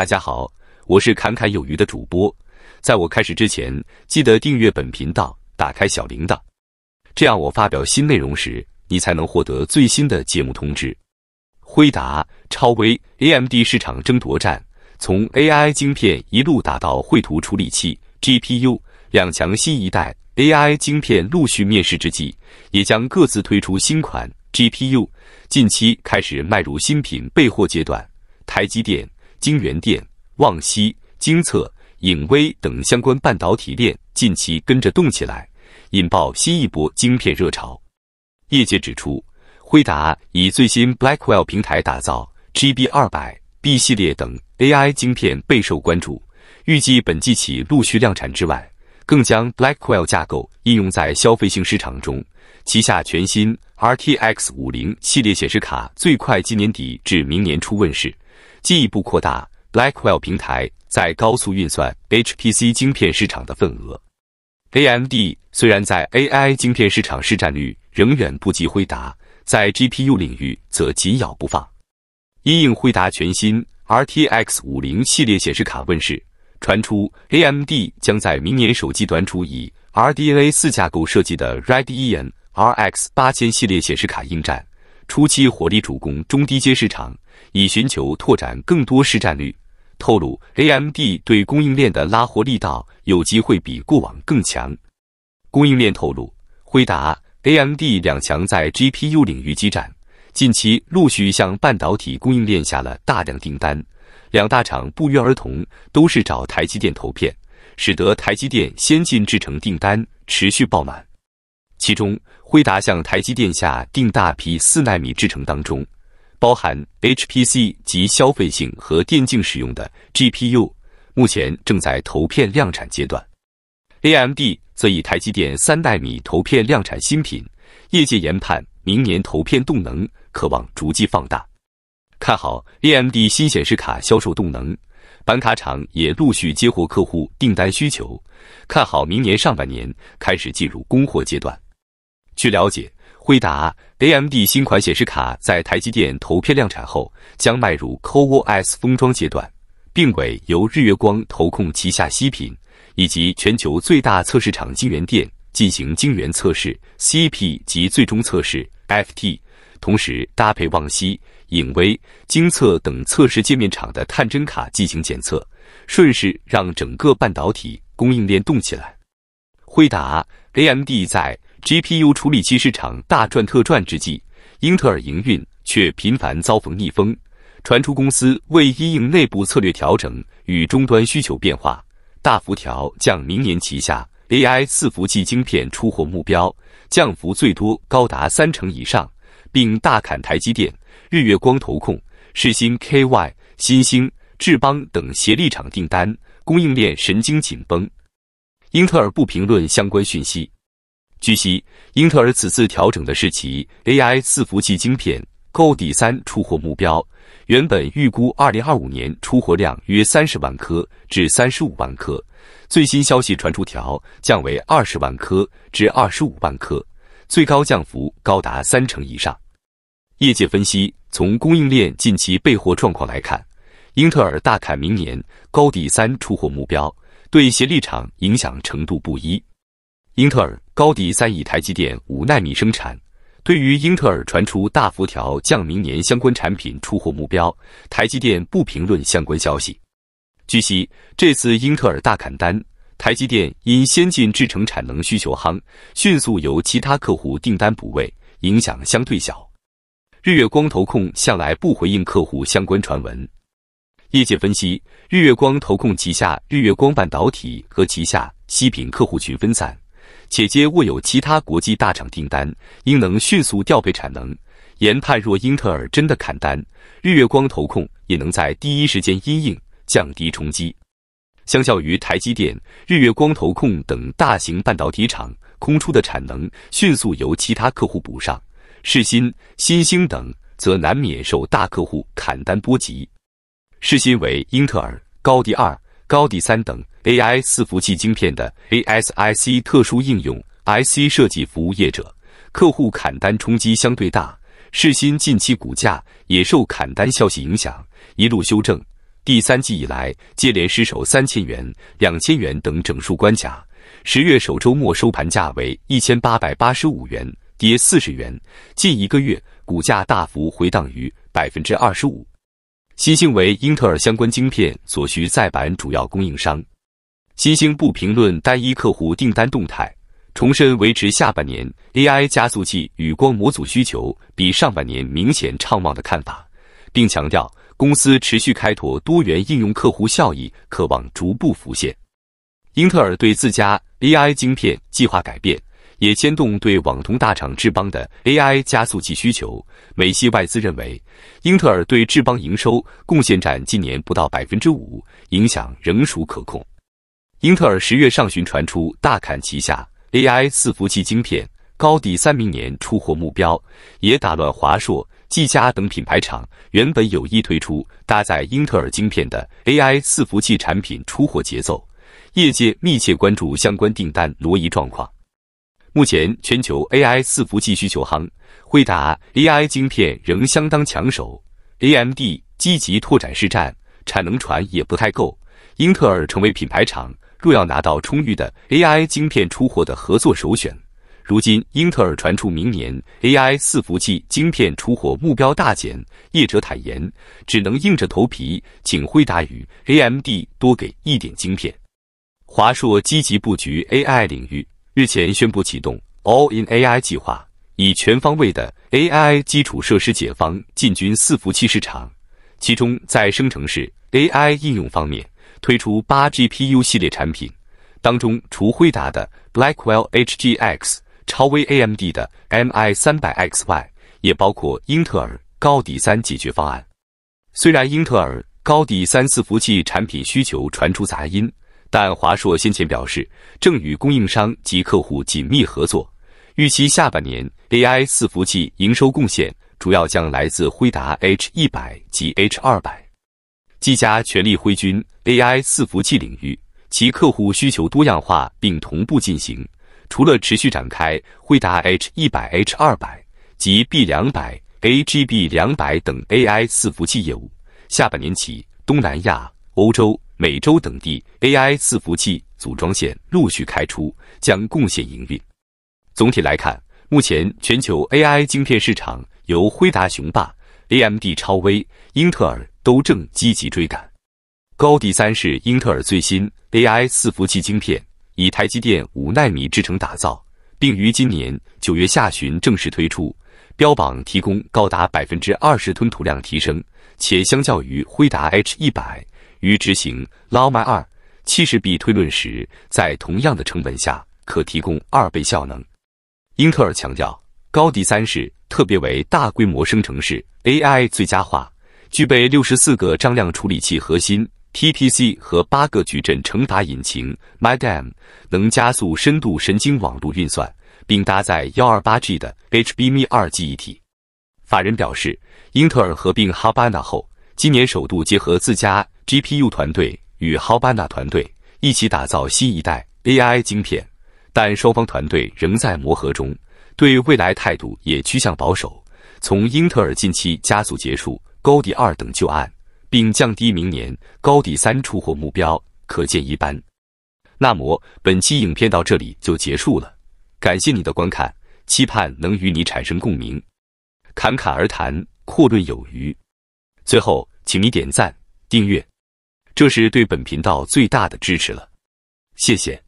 大家好，我是侃侃有余的主播。在我开始之前，记得订阅本频道，打开小铃铛，这样我发表新内容时，你才能获得最新的节目通知。辉达、超威、AMD 市场争夺战，从 AI 晶片一路打到绘图处理器 GPU，两强新一代 AI 晶片陆续面世之际，也将各自推出新款 GPU，近期开始迈入新品备货阶段，台积电。晶圆店、旺西、晶测、影威等相关半导体链近期跟着动起来，引爆新一波晶片热潮。业界指出，辉达以最新 Blackwell 平台打造 GB 二百 B 系列等 AI 晶片备受关注，预计本季起陆续量产之外，更将 Blackwell 架构应用在消费性市场中，旗下全新 RTX 五零系列显示卡最快今年底至明年初问世。进一步扩大 Blackwell 平台在高速运算 HPC 芯片市场的份额。AMD 虽然在 AI 芯片市场市占率仍远不及惠达，在 GPU 领域则紧咬不放。因应辉达全新 RTX 五零系列显示卡问世，传出 AMD 将在明年手机端出以 RDNA 四架构设计的 Radeon RX 八千系列显示卡应战。初期火力主攻中低阶市场，以寻求拓展更多市占率。透露，AMD 对供应链的拉货力道有机会比过往更强。供应链透露，辉达、AMD 两强在 GPU 领域激战，近期陆续向半导体供应链下了大量订单。两大厂不约而同都是找台积电投片，使得台积电先进制程订单持续爆满。其中，辉达向台积电下定大批四纳米制程，当中包含 HPC 及消费性和电竞使用的 GPU，目前正在投片量产阶段。AMD 则以台积电三纳米投片量产新品，业界研判明年投片动能可望逐季放大，看好 AMD 新显示卡销售动能，板卡厂也陆续接获客户订单需求，看好明年上半年开始进入供货阶段。据了解，惠达 AMD 新款显示卡在台积电投片量产后，将迈入 COOS 封装阶段，并委由日月光投控旗下西品以及全球最大测试场晶圆店进行晶圆测试、CP 及最终测试 FT，同时搭配旺西、影威、晶测等测试界面厂的探针卡进行检测，顺势让整个半导体供应链动起来。惠达 AMD 在 GPU 处理器市场大赚特赚之际，英特尔营运却频繁遭逢逆风，传出公司为因应内部策略调整与终端需求变化，大幅调降明年旗下 AI 伺服器晶片出货目标，降幅最多高达三成以上，并大砍台积电、日月光、投控、世新、KY、新兴、智邦等协力厂订单，供应链神经紧绷。英特尔不评论相关讯息。据悉，英特尔此次调整的是其 AI 四服器晶片 g o d 三出货目标，原本预估2025年出货量约三十万颗至三十五万颗，最新消息传出调降为二十万颗至二十五万颗，最高降幅高达三成以上。业界分析，从供应链近期备货状况来看，英特尔大砍明年 g o d 三出货目标，对协力厂影响程度不一。英特尔高迪三亿，台积电五纳米生产。对于英特尔传出大幅调降明年相关产品出货目标，台积电不评论相关消息。据悉，这次英特尔大砍单，台积电因先进制成产能需求夯，迅速由其他客户订单补位，影响相对小。日月光投控向来不回应客户相关传闻。业界分析，日月光投控旗下日月光半导体和旗下西品客户群分散。且皆握有其他国际大厂订单，应能迅速调配产能。研判若英特尔真的砍单，日月光投控也能在第一时间因应降低冲击。相较于台积电、日月光投控等大型半导体厂，空出的产能迅速由其他客户补上；世新、新星等则难免受大客户砍单波及。世新为英特尔高第二。高、低三等 AI 伺服器晶片的 ASIC 特殊应用 IC 设计服务业者，客户砍单冲击相对大。市新近期股价也受砍单消息影响，一路修正。第三季以来接连失守三千元、两千元等整数关卡。十月首周末收盘价为一千八百八十五元，跌四十元。近一个月股价大幅回荡于百分之二十五。新兴为英特尔相关晶片所需载板主要供应商，新兴不评论单一客户订单动态，重申维持下半年 AI 加速器与光模组需求比上半年明显畅旺的看法，并强调公司持续开拓多元应用客户效益，可望逐步浮现。英特尔对自家 AI 晶片计划改变，也牵动对网通大厂志邦的 AI 加速器需求。美系外资认为，英特尔对智邦营收贡献占今年不到百分之五，影响仍属可控。英特尔十月上旬传出大砍旗下 AI 伺服器晶片，高抵三明年出货目标，也打乱华硕、技嘉等品牌厂原本有意推出搭载英特尔晶片的 AI 伺服器产品出货节奏，业界密切关注相关订单挪移状况。目前，全球 AI 四伏器需求夯，惠达 AI 芯片仍相当抢手，AMD 积极拓展市占，产能船也不太够。英特尔成为品牌厂，若要拿到充裕的 AI 芯片出货的合作首选。如今，英特尔传出明年 AI 四伏器晶片出货目标大减，业者坦言只能硬着头皮请惠达与 AMD 多给一点晶片。华硕积极布局 AI 领域。日前宣布启动 All-in AI 计划，以全方位的 AI 基础设施解放进军伺服器市场。其中，在生成式 AI 应用方面，推出八 GPU 系列产品，当中除辉达的 Blackwell HGX、超威 AMD 的 MI 三百 X 外，也包括英特尔高迪三解决方案。虽然英特尔高迪三四服务器产品需求传出杂音。但华硕先前表示，正与供应商及客户紧密合作，预期下半年 AI 伺服器营收贡献主要将来自辉达 H 一百及 H 二百。技嘉全力挥军 AI 伺服器领域，其客户需求多样化，并同步进行。除了持续展开辉达 H 一百、H 二百及 B 两百、AGB 两百等 AI 伺服器业务，下半年起东南亚、欧洲。美洲等地 AI 伺服器组装线陆续开出，将贡献营运。总体来看，目前全球 AI 晶片市场由辉达雄霸，AMD、超威、英特尔都正积极追赶。高第三是英特尔最新 AI 伺服器晶片，以台积电五纳米制程打造，并于今年九月下旬正式推出，标榜提供高达百分之二十吞吐量提升，且相较于辉达 H 一百。于执行 Llama 二七十 B 推论时，在同样的成本下可提供二倍效能。英特尔强调，高迪三是特别为大规模生成式 AI 最佳化，具备六十四个张量处理器核心 TPC 和八个矩阵乘法引擎 MyDM，a 能加速深度神经网络运算，并搭载幺二八 G 的 HBM 二记忆体。法人表示，英特尔合并哈巴纳后，今年首度结合自家。GPU 团队与 h b a n a 团队一起打造新一代 AI 晶片，但双方团队仍在磨合中，对未来态度也趋向保守。从英特尔近期加速结束高第二等旧案，并降低明年高第三出货目标，可见一斑。那么本期影片到这里就结束了，感谢你的观看，期盼能与你产生共鸣。侃侃而谈，阔论有余。最后，请你点赞、订阅。这是对本频道最大的支持了，谢谢。